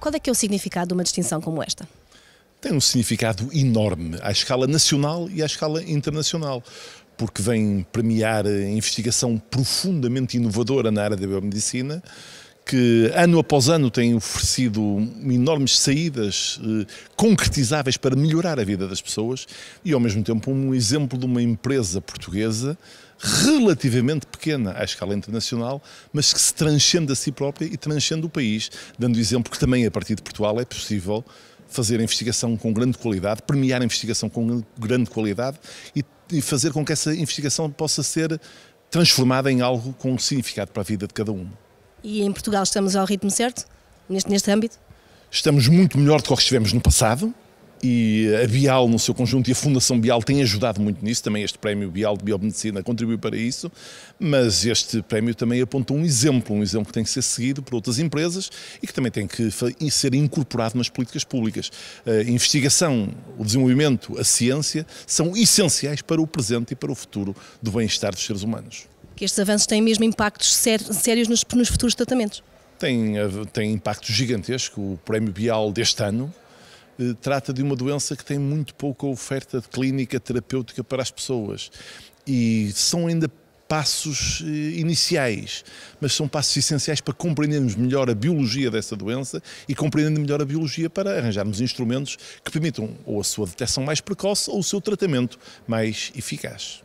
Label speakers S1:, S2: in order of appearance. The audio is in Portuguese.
S1: Qual é que é o significado de uma distinção como esta?
S2: Tem um significado enorme à escala nacional e à escala internacional porque vem premiar a investigação profundamente inovadora na área da biomedicina, que ano após ano têm oferecido enormes saídas eh, concretizáveis para melhorar a vida das pessoas e, ao mesmo tempo, um exemplo de uma empresa portuguesa relativamente pequena à escala internacional, mas que se transcende a si própria e transcende o país, dando exemplo que também a partir de Portugal é possível fazer a investigação com grande qualidade, premiar a investigação com grande qualidade e, e fazer com que essa investigação possa ser transformada em algo com significado para a vida de cada um.
S1: E em Portugal estamos ao ritmo certo, neste, neste
S2: âmbito? Estamos muito melhor do que o que estivemos no passado, e a Bial no seu conjunto e a Fundação Bial têm ajudado muito nisso, também este prémio Bial de Biomedicina contribuiu para isso, mas este prémio também aponta um exemplo, um exemplo que tem que ser seguido por outras empresas e que também tem que ser incorporado nas políticas públicas. A eh, investigação, o desenvolvimento, a ciência são essenciais para o presente e para o futuro do bem-estar dos seres humanos
S1: que estes avanços têm mesmo impactos sérios nos, nos futuros tratamentos.
S2: Tem, eh, tem impacto gigantesco. O Prémio Bial deste ano eh, trata de uma doença que tem muito pouca oferta de clínica terapêutica para as pessoas. E são ainda passos eh, iniciais, mas são passos essenciais para compreendermos melhor a biologia dessa doença e compreendendo melhor a biologia para arranjarmos instrumentos que permitam ou a sua detecção mais precoce ou o seu tratamento mais eficaz.